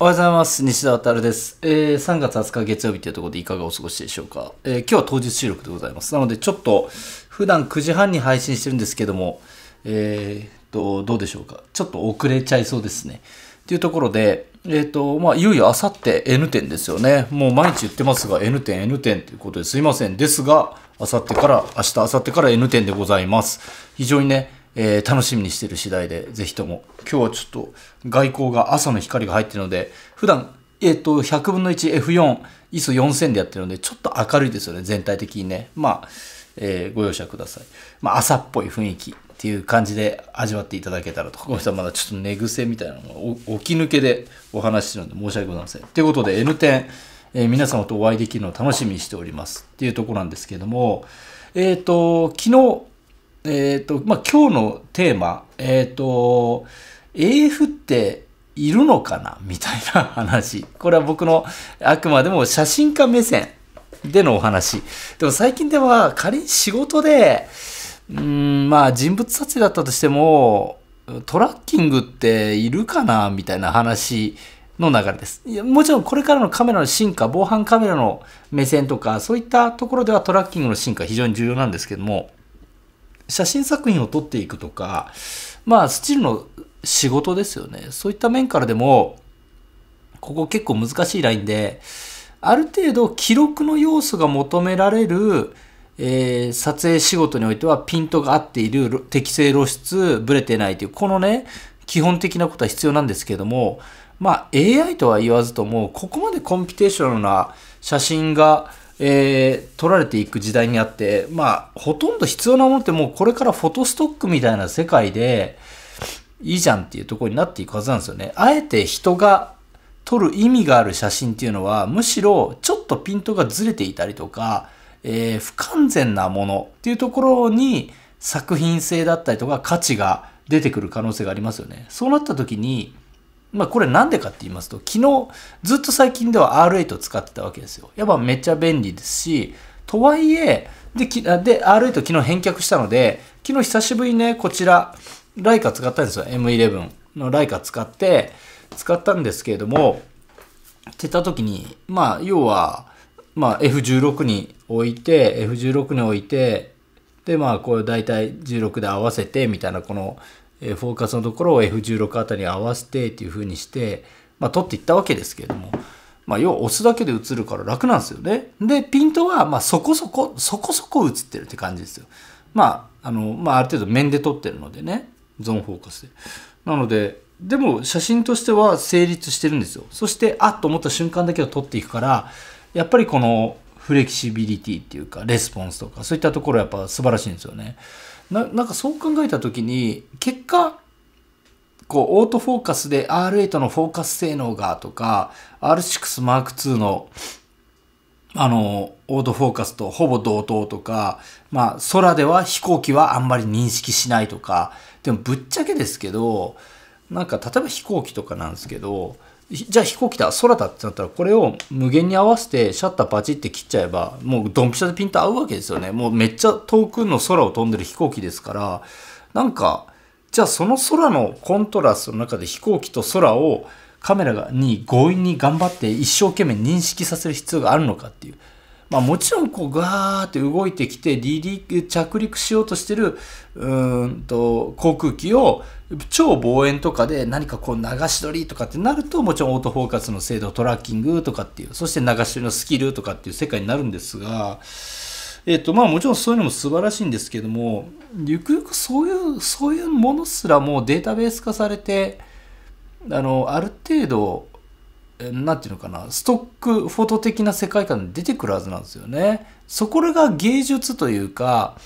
おはようございます。西田渉です。えー、3月20日月曜日というところでいかがお過ごしでしょうか。えー、今日は当日収録でございます。なのでちょっと普段9時半に配信してるんですけども、えー、と、どうでしょうか。ちょっと遅れちゃいそうですね。というところで、えっ、と、まあ、いよいよあさって N 点ですよね。もう毎日言ってますが、N 点、N 点ということですいません。ですが、あさってから、明日、あさってから N 点でございます。非常にね、えー、楽しみにしてる次第で、ぜひとも。今日はちょっと外光が朝の光が入ってるので、普段、えっ、ー、と、100分の 1F4、ISO4000 でやってるので、ちょっと明るいですよね、全体的にね。まあ、えー、ご容赦ください。まあ、朝っぽい雰囲気っていう感じで味わっていただけたらと。この人はまだちょっと寝癖みたいなのが起き抜けでお話ししてるので申し訳ございません。ということで、N 点、えー、皆様とお会いできるのを楽しみにしておりますっていうところなんですけども、えっ、ー、と、昨日、えっ、ー、と、まあ、今日のテーマ、えっ、ー、と、AF っているのかなみたいな話。これは僕のあくまでも写真家目線でのお話。でも最近では仮に仕事で、うん、まあ人物撮影だったとしても、トラッキングっているかなみたいな話の流れです。いやもちろんこれからのカメラの進化、防犯カメラの目線とか、そういったところではトラッキングの進化非常に重要なんですけども、写真作品を撮っていくとか、まあ、スチールの仕事ですよね。そういった面からでも、ここ結構難しいラインで、ある程度記録の要素が求められる、えー、撮影仕事においてはピントが合っている、適正露出、ブレてないという、このね、基本的なことは必要なんですけども、まあ AI とは言わずとも、ここまでコンピテーショナルな写真がえー、取られていく時代にあって、まあ、ほとんど必要なものってもうこれからフォトストックみたいな世界でいいじゃんっていうところになっていくはずなんですよね。あえて人が撮る意味がある写真っていうのは、むしろちょっとピントがずれていたりとか、えー、不完全なものっていうところに作品性だったりとか価値が出てくる可能性がありますよね。そうなった時に、まあこれなんでかって言いますと、昨日ずっと最近では R8 使ってたわけですよ。やっぱめっちゃ便利ですし、とはいえ、で、きで R8 昨日返却したので、昨日久しぶりね、こちら、ライカ使ったんですよ。M11 のライカ使って、使ったんですけれども、ってた時に、まあ要は、まあ F16 に置いて、F16 に置いて、でまあこう大体16で合わせてみたいなこのえフォーカスのところを F16 あたりに合わせてっていうふうにして、まあ、取っていったわけですけれども、まあ、要は押すだけで映るから楽なんですよね。で、ピントは、まあ、そこそこ、そこそこ映ってるって感じですよ。まあ、あの、まあ、ある程度面で撮ってるのでね、ゾーンフォーカスで。なので、でも写真としては成立してるんですよ。そして、あっと思った瞬間だけを撮っていくから、やっぱりこのフレキシビリティっていうか、レスポンスとか、そういったところやっぱ素晴らしいんですよね。ななんかそう考えた時に結果こうオートフォーカスで R8 のフォーカス性能がとか R6M2 のあのオートフォーカスとほぼ同等とか、まあ、空では飛行機はあんまり認識しないとかでもぶっちゃけですけどなんか例えば飛行機とかなんですけどじゃあ飛行機だ、空だってなったら、これを無限に合わせてシャッターパチって切っちゃえば、もうドンピシャでピンと合うわけですよね。もうめっちゃ遠くの空を飛んでる飛行機ですから、なんか、じゃあその空のコントラストの中で飛行機と空をカメラに強引に頑張って一生懸命認識させる必要があるのかっていう。まあ、もちろんこうガーって動いてきて離陸着陸しようとしてるうんと航空機を超望遠とかで何かこう流し撮りとかってなるともちろんオートフォーカスの精度トラッキングとかっていうそして流し取りのスキルとかっていう世界になるんですが。えっとまあ、もちろんそういうのも素晴らしいんですけどもゆくゆくそういうそういうものすらもデータベース化されてあのある程度何て言うのかな、ストックフォト的な世界観で出てくるはずなんですよね。そこが芸術というか、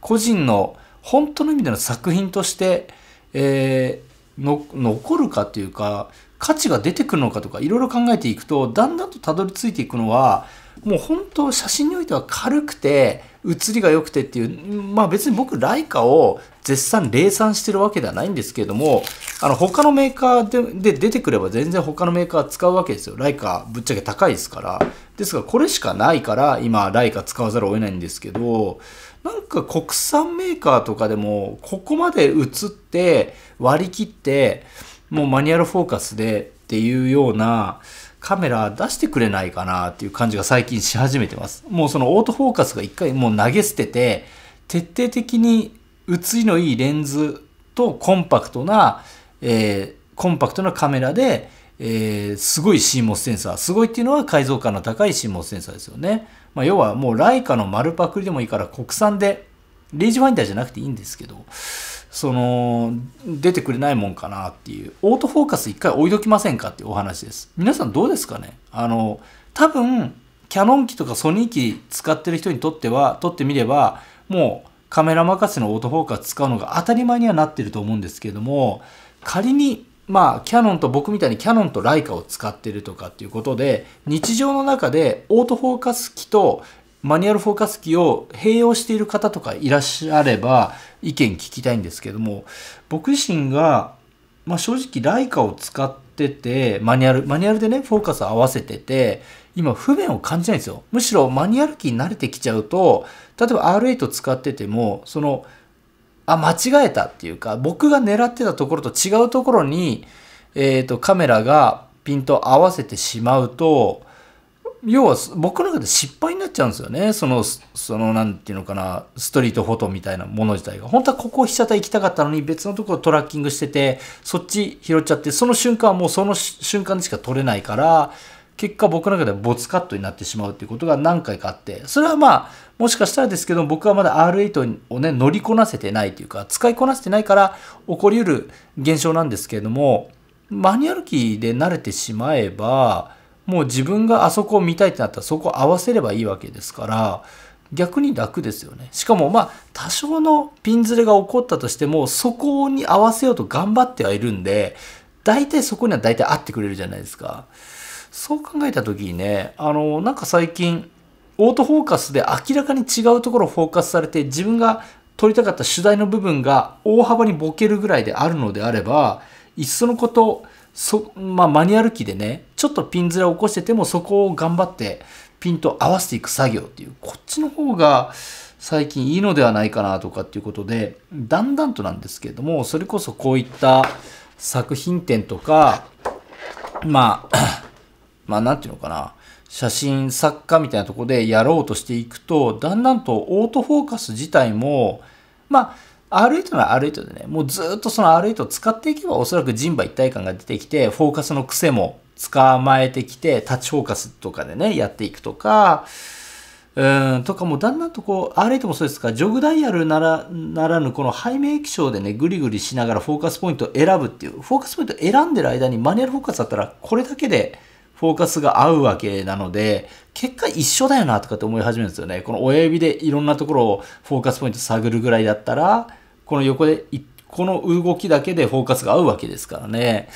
個人の本当の意味での作品として、えー、の残るかというか、価値が出てくるのかとか、いろいろ考えていくと、だんだんとたどり着いていくのは、もう本当写真においては軽くて、写りが良くてっていう、まあ別に僕、ライカを絶賛冷散してるわけではないんですけれども、あの、他のメーカーで出てくれば全然他のメーカー使うわけですよ。ライカぶっちゃけ高いですから。ですが、これしかないから、今、ライカ使わざるを得ないんですけど、なんか国産メーカーとかでも、ここまで写って、割り切って、もうマニュアルフォーカスでっていうような、カメラ出してくれないかなっていう感じが最近し始めてます。もうそのオートフォーカスが一回もう投げ捨てて、徹底的に写りのいいレンズとコンパクトな、えー、コンパクトなカメラで、えー、すごい CMOS センサー。すごいっていうのは解像感の高い CMOS センサーですよね。まあ、要はもうライカの丸パクリでもいいから国産で、レイジファインダーじゃなくていいんですけど、その、出てくれないもんかなっていう、オートフォーカス一回置いときませんかっていうお話です。皆さんどうですかねあの、多分、キャノン機とかソニー機使ってる人にとっては、撮ってみれば、もうカメラ任せのオートフォーカス使うのが当たり前にはなってると思うんですけれども、仮に、まあ、キャノンと僕みたいにキャノンとライカを使ってるとかっていうことで、日常の中でオートフォーカス機と、マニュアルフォーカス機を併用している方とかいらっしゃれば意見聞きたいんですけども僕自身が、まあ、正直ライカを使っててマニュアルマニュアルでねフォーカス合わせてて今不便を感じないんですよむしろマニュアル機に慣れてきちゃうと例えば R8 使っててもそのあ間違えたっていうか僕が狙ってたところと違うところに、えーと、とカメラがピント合わせてしまうと要は僕の中で失敗になっちゃうんですよね。その、その、なんていうのかな、ストリートフォトみたいなもの自体が。本当はここ被写体行きたかったのに別のところトラッキングしてて、そっち拾っちゃって、その瞬間はもうその瞬間でしか撮れないから、結果僕の中ではボツカットになってしまうっていうことが何回かあって、それはまあ、もしかしたらですけど、僕はまだ R8 をね、乗りこなせてないというか、使いこなせてないから起こりうる現象なんですけれども、マニュアルキーで慣れてしまえば、もう自分があそこを見たいってなったらそこを合わせればいいわけですから逆に楽ですよねしかもまあ多少のピンズレが起こったとしてもそこに合わせようと頑張ってはいるんで大体そこには大体合ってくれるじゃないですかそう考えた時にねあのなんか最近オートフォーカスで明らかに違うところをフォーカスされて自分が撮りたかった主題の部分が大幅にボケるぐらいであるのであればいっそのことそ、まあ、マニュアル機でね、ちょっとピンズラを起こしてても、そこを頑張ってピンと合わせていく作業っていう、こっちの方が最近いいのではないかなとかっていうことで、だんだんとなんですけれども、それこそこういった作品展とか、まあ、まあ、なんていうのかな、写真作家みたいなとこでやろうとしていくと、だんだんとオートフォーカス自体も、まあ、歩いトなら歩いでね、もうずっとその歩いを使っていけばおそらく人馬一体感が出てきて、フォーカスの癖も捕まえてきて、タッチフォーカスとかでね、やっていくとか、うん、とかもだんだんとこう、R8 もそうですが、ジョグダイヤルなら、ならぬこの背面液晶でね、ぐりぐりしながらフォーカスポイントを選ぶっていう、フォーカスポイント選んでる間にマニュアルフォーカスだったら、これだけでフォーカスが合うわけなので、結果一緒だよなとかって思い始めるんですよね。この親指でいろんなところをフォーカスポイント探るぐらいだったら、この横で、この動きだけでフォーカスが合うわけですからね。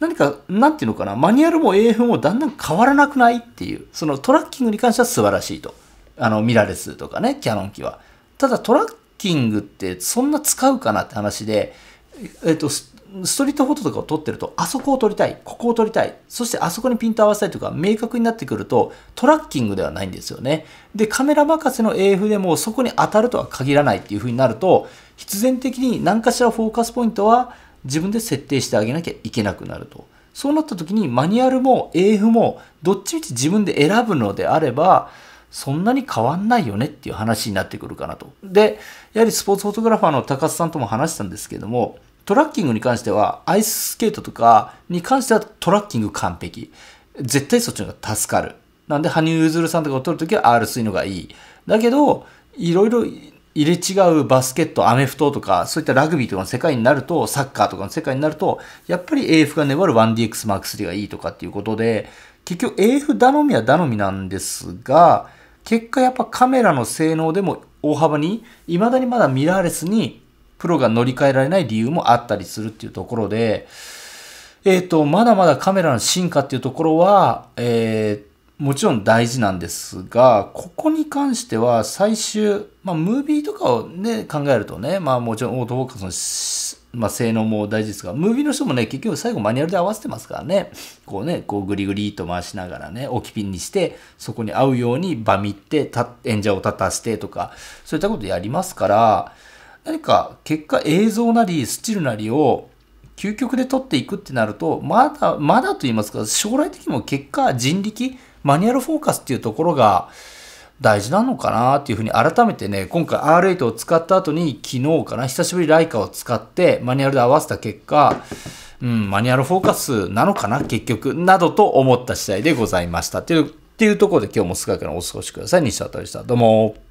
何か、なんていうのかな、マニュアルも AF もだんだん変わらなくないっていう、そのトラッキングに関しては素晴らしいと。あの、ミラレスとかね、キャノン機は。ただトラッキングってそんな使うかなって話で、えっと、ストリートフォトとかを撮ってると、あそこを撮りたい、ここを撮りたい、そしてあそこにピント合わせたいとか明確になってくると、トラッキングではないんですよね。で、カメラ任せの AF でもそこに当たるとは限らないっていう風になると、必然的に何かしらフォーカスポイントは自分で設定してあげなきゃいけなくなると。そうなった時にマニュアルも AF もどっちみち自分で選ぶのであれば、そんなに変わんないよねっていう話になってくるかなと。で、やはりスポーツフォトグラファーの高須さんとも話したんですけども、トラッキングに関しては、アイススケートとかに関してはトラッキング完璧。絶対そっちの方が助かる。なんで、羽生結弦さんとかを取るときは R3 のがいい。だけど、いろいろ入れ違うバスケット、アメフトとか、そういったラグビーとかの世界になると、サッカーとかの世界になると、やっぱり AF が粘る 1DXM3 がいいとかっていうことで、結局 AF 頼みは頼みなんですが、結果やっぱカメラの性能でも大幅に、未だにまだミラーレスにプロが乗り換えられない理由もあったりするっていうところで、えっ、ー、と、まだまだカメラの進化っていうところは、えー、もちろん大事なんですが、ここに関しては最終、まあ、ムービーとかをね、考えるとね、まあもちろんオートフォーカスの、まあ、性能も大事ですが、ムービーの人もね、結局最後マニュアルで合わせてますからね、こうね、こうグリグリと回しながらね、置きピンにして、そこに合うようにバミって、演者を立たしてとか、そういったことやりますから、何か結果映像なりスチルなりを究極で撮っていくってなると、まだ、まだと言いますか、将来的にも結果人力、マニュアルフォーカスっていうところが大事なのかなっていうふうに改めてね、今回 R8 を使った後に昨日かな、久しぶりライカを使ってマニュアルで合わせた結果、うん、マニュアルフォーカスなのかな、結局、などと思った次第でございました。っていう、っていうところで今日も少なのお過ごしください。西田でした。どうも。